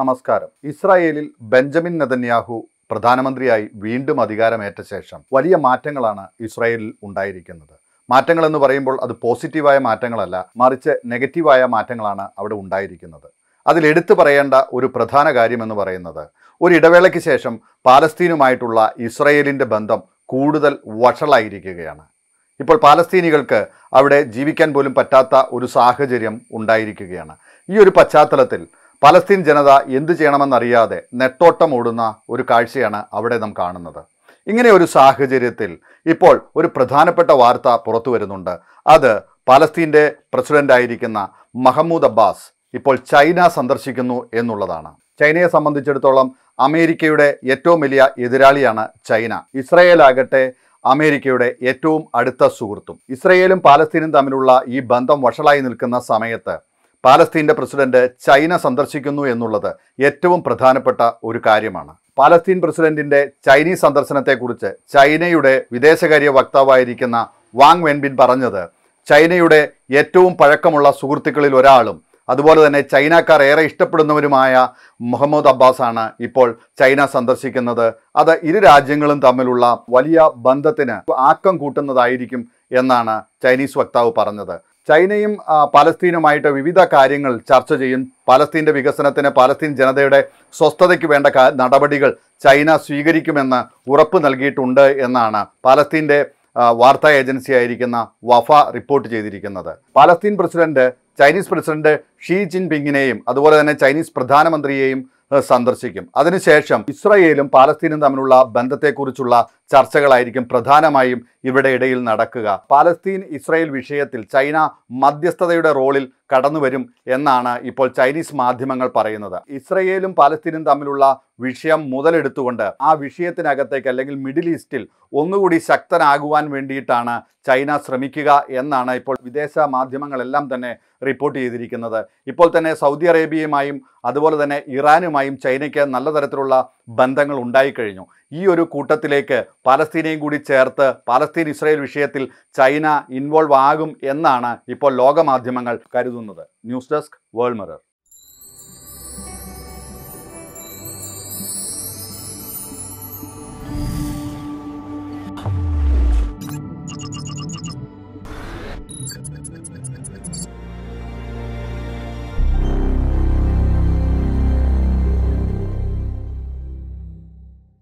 നമസ്കാരം ഇസ്രായേലിൽ Benjamin Netanyahu പ്രധാനമന്ത്രിയായി വീണ്ടും അധികാരമേറ്റ ശേഷം വലിയ മാറ്റങ്ങളാണ് ഇസ്രായേലിൽ ഉണ്ടായിരിക്കുന്നത് മാറ്റങ്ങൾ എന്ന് പറയുമ്പോൾ അത് പോസിറ്റീവായ മാറ്റങ്ങളല്ല മറിച്ച് നെഗറ്റീവായ മാറ്റങ്ങളാണ് അവിടെ ഉണ്ടായിരിക്കുന്നത് അതിൽ എടുത്തു പറയേണ്ട ഒരു പ്രധാന കാര്യം എന്ന് പറയുന്നത് ഒരു ഇടവേളയ്ക്ക് ശേഷം പാലസ്തീനുമായിട്ടുള്ള ഇസ്രയേലിൻ്റെ ബന്ധം കൂടുതൽ വഷളായിരിക്കുകയാണ് ഇപ്പോൾ പാലസ്തീനികൾക്ക് അവിടെ ജീവിക്കാൻ പോലും പറ്റാത്ത ഒരു സാഹചര്യം ഉണ്ടായിരിക്കുകയാണ് ഈ ഒരു പശ്ചാത്തലത്തിൽ പലസ്തീൻ ജനത എന്തു ചെയ്യണമെന്നറിയാതെ നെട്ടോട്ടം ഓടുന്ന ഒരു കാഴ്ചയാണ് അവിടെ നാം കാണുന്നത് ഇങ്ങനെ ഒരു സാഹചര്യത്തിൽ ഇപ്പോൾ ഒരു പ്രധാനപ്പെട്ട വാർത്ത പുറത്തു വരുന്നുണ്ട് അത് പലസ്തീൻ്റെ പ്രസിഡൻ്റായിരിക്കുന്ന മഹമ്മൂദ് അബ്ബാസ് ഇപ്പോൾ ചൈന സന്ദർശിക്കുന്നു എന്നുള്ളതാണ് ചൈനയെ സംബന്ധിച്ചിടത്തോളം അമേരിക്കയുടെ ഏറ്റവും വലിയ എതിരാളിയാണ് ചൈന ഇസ്രയേലാകട്ടെ അമേരിക്കയുടെ ഏറ്റവും അടുത്ത സുഹൃത്തും ഇസ്രയേലും പാലസ്തീനും തമ്മിലുള്ള ഈ ബന്ധം വഷളായി നിൽക്കുന്ന സമയത്ത് പാലസ്തീൻ്റെ പ്രസിഡന്റ് ചൈന സന്ദർശിക്കുന്നു എന്നുള്ളത് ഏറ്റവും പ്രധാനപ്പെട്ട ഒരു കാര്യമാണ് പാലസ്തീൻ പ്രസിഡന്റിന്റെ ചൈനീസ് സന്ദർശനത്തെക്കുറിച്ച് ചൈനയുടെ വിദേശകാര്യ വക്താവായിരിക്കുന്ന വാങ് വെൻബിൻ പറഞ്ഞത് ചൈനയുടെ ഏറ്റവും പഴക്കമുള്ള സുഹൃത്തുക്കളിൽ ഒരാളും അതുപോലെ തന്നെ ചൈനക്കാർ ഏറെ ഇഷ്ടപ്പെടുന്നവരുമായ മുഹമ്മദ് അബ്ബാസാണ് ഇപ്പോൾ ചൈന സന്ദർശിക്കുന്നത് അത് ഇരു രാജ്യങ്ങളും തമ്മിലുള്ള വലിയ ബന്ധത്തിന് ആക്കം കൂട്ടുന്നതായിരിക്കും എന്നാണ് ചൈനീസ് വക്താവ് പറഞ്ഞത് ചൈനയും പലസ്തീനുമായിട്ട് വിവിധ കാര്യങ്ങൾ ചർച്ച ചെയ്യും പലസ്തീൻ്റെ വികസനത്തിന് പലസ്തീൻ ജനതയുടെ സ്വസ്ഥതയ്ക്ക് വേണ്ട നടപടികൾ ചൈന സ്വീകരിക്കുമെന്ന് ഉറപ്പ് നൽകിയിട്ടുണ്ട് എന്നാണ് പലസ്തീൻ്റെ വാർത്താ ഏജൻസിയായിരിക്കുന്ന വഫ റിപ്പോർട്ട് ചെയ്തിരിക്കുന്നത് Palestine president Chinese president Xi പിങ്ങിനെയും അതുപോലെ തന്നെ ചൈനീസ് പ്രധാനമന്ത്രിയെയും സന്ദർശിക്കും അതിനുശേഷം ഇസ്രയേലും പാലസ്തീനും തമ്മിലുള്ള ബന്ധത്തെക്കുറിച്ചുള്ള ചർച്ചകളായിരിക്കും പ്രധാനമായും ഇവിടെ ഇടയിൽ നടക്കുക പാലസ്തീൻ ഇസ്രയേൽ വിഷയത്തിൽ ചൈന മധ്യസ്ഥതയുടെ റോളിൽ കടന്നുവരും എന്നാണ് ഇപ്പോൾ ചൈനീസ് മാധ്യമങ്ങൾ പറയുന്നത് ഇസ്രയേലും പാലസ്തീനും തമ്മിലുള്ള വിഷയം മുതലെടുത്തുകൊണ്ട് ആ വിഷയത്തിനകത്തേക്ക് അല്ലെങ്കിൽ മിഡിൽ ഈസ്റ്റിൽ ഒന്നുകൂടി ശക്തനാകുവാൻ വേണ്ടിയിട്ടാണ് ചൈന ശ്രമിക്കുക എന്നാണ് ഇപ്പോൾ വിദേശ മാധ്യമങ്ങളെല്ലാം തന്നെ റിപ്പോർട്ട് ചെയ്തിരിക്കുന്നത് ഇപ്പോൾ തന്നെ സൗദി അറേബ്യയുമായും അതുപോലെ തന്നെ ഇറാനുമായും ചൈനയ്ക്ക് നല്ല തരത്തിലുള്ള ബന്ധങ്ങൾ ഉണ്ടായിക്കഴിഞ്ഞു ഈ ഒരു കൂട്ടത്തിലേക്ക് പാലസ്തീനെയും കൂടി ചേർത്ത് പാലസ്തീൻ ഇസ്രായേൽ വിഷയത്തിൽ ചൈന ഇൻവോൾവ് ആകും എന്നാണ് ഇപ്പോൾ ലോകമാധ്യമങ്ങൾ കരുതുന്നത് ന്യൂസ് ഡെസ്ക് വേൾഡ് മിറർ